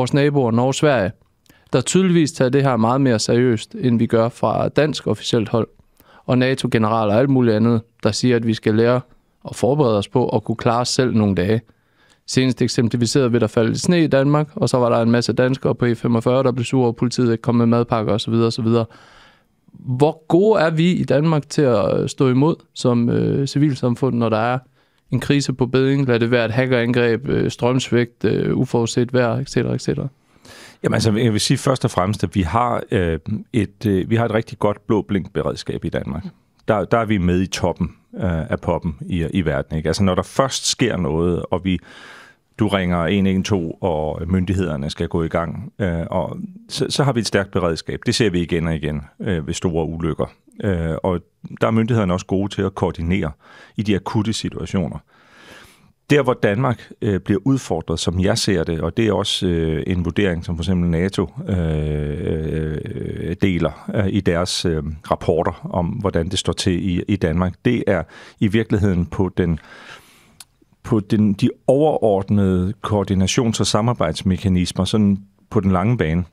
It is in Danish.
vores naboer Norge og Sverige, der tydeligvis tager det her meget mere seriøst, end vi gør fra dansk officielt hold. Og nato general og alt muligt andet, der siger, at vi skal lære og forberede os på at kunne klare os selv nogle dage. Senest eksemplificeret ved, der faldt sne i Danmark, og så var der en masse danskere på E45, der blev sure, og politiet ikke kom med madpakker osv. osv. Hvor gode er vi i Danmark til at stå imod som øh, civilsamfund, når der er en krise på beding, lad det være et hackerangreb, øh, strømsvægt, øh, uforudset vejr, etc. etc. Jamen altså, jeg vil sige først og fremmest, at vi har, øh, et, øh, vi har et rigtig godt blå blinkberedskab i Danmark. Der, der er vi med i toppen øh, af poppen i, i verden. Ikke? Altså når der først sker noget, og vi du ringer 112, og myndighederne skal gå i gang. Øh, og så, så har vi et stærkt beredskab. Det ser vi igen og igen øh, ved store ulykker. Øh, og der er myndighederne også gode til at koordinere i de akutte situationer. Der, hvor Danmark øh, bliver udfordret, som jeg ser det, og det er også øh, en vurdering, som for eksempel NATO øh, øh, deler øh, i deres øh, rapporter om, hvordan det står til i, i Danmark, det er i virkeligheden på den øh, på den, de overordnede koordinations- og samarbejdsmekanismer sådan på den lange bane?